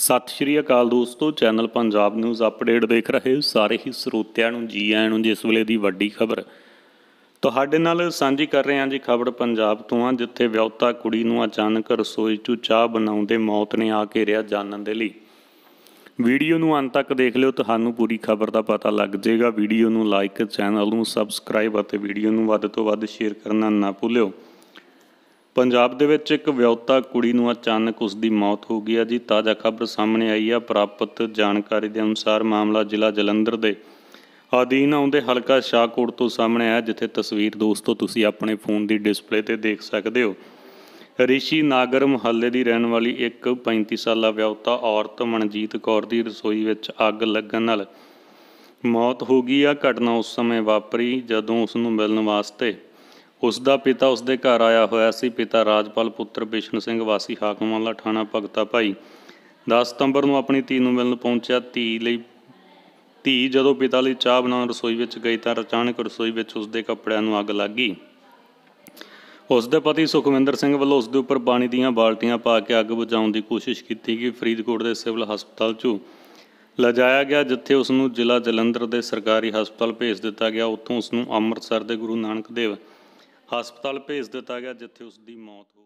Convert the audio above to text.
ਸਤਿ ਸ਼੍ਰੀ ਅਕਾਲ ਦੋਸਤੋ channel Punjab news update ਦੇਖ ਰਹੇ ਹੋ ਸਾਰੇ ਹੀ ਸਰੋਤਿਆਂ ਨੂੰ ਜੀ ਆਇਆਂ ਨੂੰ ਜਿਸ ਵੇਲੇ ਦੀ ਵੱਡੀ ਖਬਰ ਤੁਹਾਡੇ ਨਾਲ ਸਾਂਝੀ ਕਰ ਰਹੇ ਹਾਂ ਜੀ ਖਬਰ ਪੰਜਾਬ ਤੋਂ ਆ ਜਿੱਥੇ ਵਿਆਹੁਤਾ ਕੁੜੀ ਨੂੰ ਅਚਾਨਕ ਰਸੋਈ 'ਚੋਂ ਚਾਹ ਬਣਾਉਂਦੇ ਮੌਤ ਨੇ ਆ ਕੇ ਰਿਆ ਜਾਣਨ ਦੇ ਲਈ ਵੀਡੀਓ ਨੂੰ ਅੰਤ ਤੱਕ ਦੇਖ ਲਿਓ ਤੁਹਾਨੂੰ ਪੂਰੀ ਖਬਰ ਦਾ ਪਤਾ ਲੱਗ ਜਾਏਗਾ ਵੀਡੀਓ ਨੂੰ ਲਾਈਕ ਚੈਨਲ ਨੂੰ ਸਬਸਕ੍ਰਾਈਬ ਅਤੇ ਵੀਡੀਓ ਨੂੰ ਵੱਧ ਤੋਂ ਵੱਧ ਸ਼ੇਅਰ ਕਰਨਾ ਨਾ ਭੁੱਲਿਓ ਪੰਜਾਬ ਦੇ ਵਿੱਚ ਇੱਕ ਵਿਆਹੁਤਾ ਕੁੜੀ ਨੂੰ ਅਚਾਨਕ ਉਸ ਦੀ ਮੌਤ ਹੋ ਗਈ ਹੈ ਜੀ ਤਾਜ਼ਾ ਖਬਰ ਸਾਹਮਣੇ ਆਈ ਹੈ ਪ੍ਰਾਪਤ ਜਾਣਕਾਰੀ ਦੇ ਅਨੁਸਾਰ ਮਾਮਲਾ ਜ਼ਿਲ੍ਹਾ ਜਲੰਧਰ ਦੇ ਆਦੀਨ ਆਉਂਦੇ ਹਲਕਾ ਸ਼ਾਹਕੋਟ ਤੋਂ ਸਾਹਮਣੇ ਆਇਆ ਜਿੱਥੇ ਤਸਵੀਰ ਦੋਸਤੋ ਤੁਸੀਂ ਆਪਣੇ ਫੋਨ ਦੀ ਡਿਸਪਲੇ ਤੇ ਦੇਖ ਸਕਦੇ ਹੋ ਰਿਸ਼ੀ ਨਾਗਰ ਮੁਹੱਲੇ ਦੀ ਰਹਿਣ ਵਾਲੀ ਇੱਕ 35 ਸਾਲਾ ਵਿਆਹੁਤਾ ਔਰਤ ਮਨਜੀਤ ਕੌਰ ਦੀ ਰਸੋਈ ਵਿੱਚ ਅੱਗ ਲੱਗਣ ਨਾਲ ਮੌਤ ਹੋ ਗਈ ਆ ਘਟਨਾ ਉਸ ਸਮੇਂ ਵਾਪਰੀ ਜਦੋਂ ਉਸ ਨੂੰ ਮਿਲਣ ਵਾਸਤੇ ਉਸ ਦਾ ਪਿਤਾ ਉਸ ਦੇ ਘਰ ਆਇਆ ਹੋਇਆ ਸੀ ਪਿਤਾ ਰਾਜਪਾਲ ਪੁੱਤਰ ਬਿਸ਼ਨ ਸਿੰਘ ਵਾਸੀ ਹਾਕਮਾਂਲਾ ਥਾਣਾ ਭਗਤਾ ਭਾਈ 10 ਸਤੰਬਰ ਨੂੰ ਆਪਣੀ ਧੀ ਨੂੰ ਮਿਲਣ ਪਹੁੰਚਿਆ ਧੀ ਲਈ ਧੀ ਜਦੋਂ ਪਿਤਾ ਲਈ ਚਾਹ ਬਣਾਉਣ ਰਸੋਈ ਵਿੱਚ ਗਈ ਤਾਂ ਅਚਾਨਕ ਰਸੋਈ ਵਿੱਚ ਉਸ ਦੇ ਕੱਪੜਿਆਂ ਨੂੰ ਅੱਗ ਲੱਗ ਗਈ ਉਸ ਦੇ ਪਤੀ ਸੁਖਵਿੰਦਰ ਸਿੰਘ ਵੱਲੋਂ ਉਸ ਦੇ ਉੱਪਰ ਪਾਣੀ ਦੀਆਂ ਬਾਲਟੀਆਂ ਪਾ ਕੇ ਅੱਗ ਬੁਝਾਉਣ ਦੀ ਕੋਸ਼ਿਸ਼ ਕੀਤੀ ਗਈ ਫਰੀਦਕੋਟ ਦੇ ਸਿਵਲ ਹਸਪਤਾਲ 'ਚ ਲਜਾਇਆ ਗਿਆ ਜਿੱਥੇ ਉਸ ਨੂੰ ਜ਼ਿਲ੍ਹਾ ਜਲੰਧਰ ਦੇ ਸਰਕਾਰੀ ਹਸਪਤਾਲ ਭੇਜ ਦਿੱਤਾ ਗਿਆ ਉੱਥੋਂ ਉਸ ਨੂੰ ਅੰਮ੍ਰਿਤਸਰ ਦੇ ਗੁਰੂ ਨਾਨਕ ਦੇਵ ਹਸਪਤਾਲ ਭੇਜ ਦਿੱਤਾ ਗਿਆ ਜਿੱਥੇ ਉਸ ਦੀ ਮੌਤ